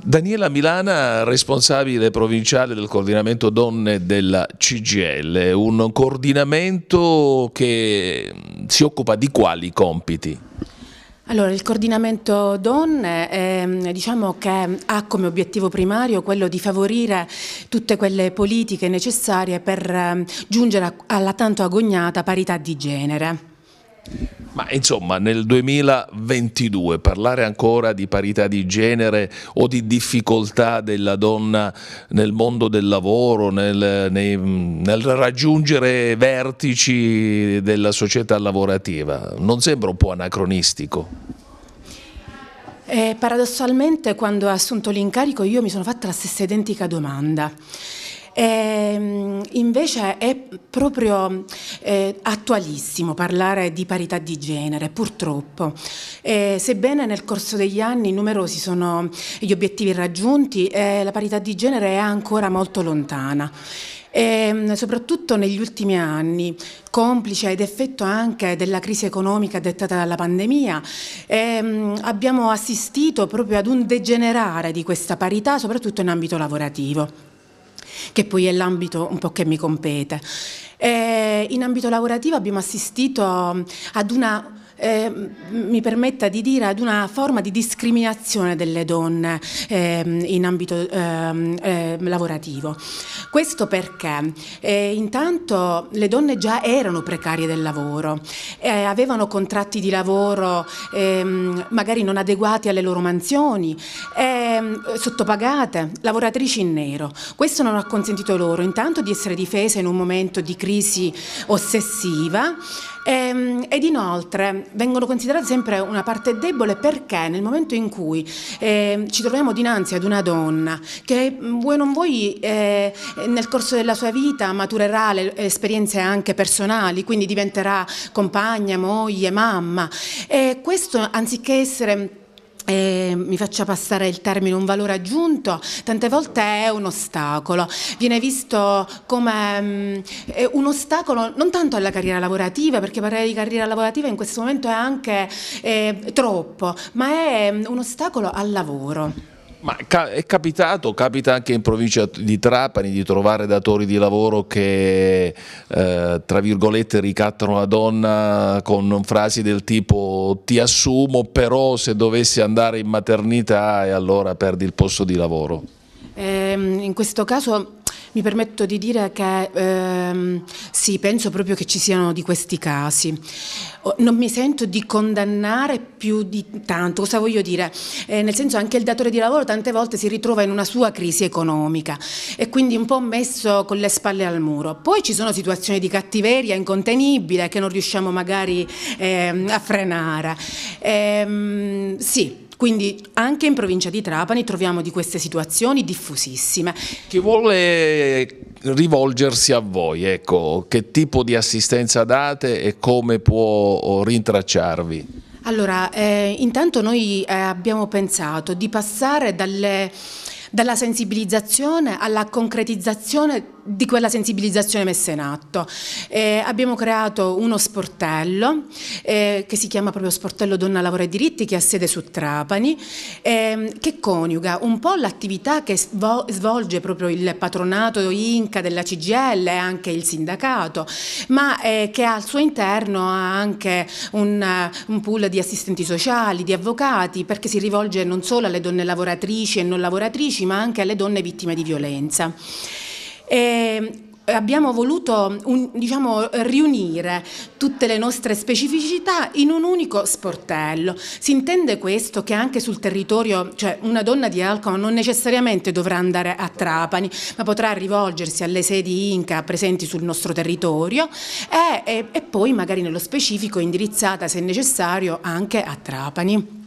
Daniela Milana, responsabile provinciale del coordinamento donne della CGL, un coordinamento che mm, si occupa di quali compiti? Allora, il coordinamento donne eh, diciamo che ha come obiettivo primario quello di favorire tutte quelle politiche necessarie per eh, giungere alla tanto agognata parità di genere. Ma insomma, nel 2022 parlare ancora di parità di genere o di difficoltà della donna nel mondo del lavoro, nel, nei, nel raggiungere vertici della società lavorativa, non sembra un po' anacronistico? Eh, paradossalmente quando ho assunto l'incarico io mi sono fatta la stessa identica domanda. E, ehm, invece è proprio eh, attualissimo parlare di parità di genere, purtroppo. E, eh, sebbene nel corso degli anni numerosi sono gli obiettivi raggiunti, eh, la parità di genere è ancora molto lontana. E, ehm, soprattutto negli ultimi anni, complice ed effetto anche della crisi economica dettata dalla pandemia, ehm, abbiamo assistito proprio ad un degenerare di questa parità, soprattutto in ambito lavorativo che poi è l'ambito un po' che mi compete. E eh, in ambito lavorativo abbiamo assistito mm, ad una eh, mi permetta di dire, ad una forma di discriminazione delle donne eh, in ambito eh, lavorativo. Questo perché eh, intanto le donne già erano precarie del lavoro, eh, avevano contratti di lavoro ehm, magari non adeguati alle loro mansioni, ehm, sottopagate, lavoratrici in nero. Questo non ha consentito loro intanto di essere difese in un momento di crisi ossessiva e, ehm, ed inoltre vengono considerate sempre una parte debole perché nel momento in cui eh, ci troviamo dinanzi ad una donna che mm, vuoi non vuoi eh, nel corso della sua vita maturerà le eh, esperienze anche personali, quindi diventerà compagna, moglie, mamma e questo anziché essere eh, mi faccia passare il termine un valore aggiunto, tante volte è un ostacolo, viene visto come um, un ostacolo non tanto alla carriera lavorativa, perché parlare di carriera lavorativa in questo momento è anche eh, troppo, ma è mm, un ostacolo al lavoro. Ma è capitato, capita anche in provincia di Trapani di trovare datori di lavoro che eh, tra virgolette ricattano la donna con frasi del tipo ti assumo però se dovessi andare in maternità e allora perdi il posto di lavoro. Eh, in questo caso mi permetto di dire che ehm, sì, penso proprio che ci siano di questi casi. Non mi sento di condannare più di tanto, cosa voglio dire? Eh, nel senso anche il datore di lavoro tante volte si ritrova in una sua crisi economica e quindi un po' messo con le spalle al muro. Poi ci sono situazioni di cattiveria incontenibile che non riusciamo magari ehm, a frenare. Ehm, sì quindi anche in provincia di Trapani troviamo di queste situazioni diffusissime. Chi vuole rivolgersi a voi, ecco, che tipo di assistenza date e come può oh, rintracciarvi? Allora, eh, intanto noi eh, abbiamo pensato di passare dalle dalla sensibilizzazione alla concretizzazione di quella sensibilizzazione messa in atto. Eh, abbiamo creato uno sportello eh, che si chiama proprio Sportello Donna Lavoro e Diritti che ha sede su Trapani eh, che coniuga un po' l'attività che svolge proprio il patronato Inca della CGL e anche il sindacato ma eh, che al suo interno ha anche un, un pool di assistenti sociali, di avvocati perché si rivolge non solo alle donne lavoratrici e non lavoratrici femminilici ma anche alle donne vittime di violenza. E ehm, abbiamo voluto un, diciamo, riunire tutte le nostre specificità in un unico sportello. Si intende questo che anche sul territorio, cioè una donna di Alcamo non necessariamente dovrà andare a Trapani, ma potrà rivolgersi alle sedi Inca presenti sul nostro territorio e, e, e poi magari nello specifico indirizzata se necessario anche a Trapani.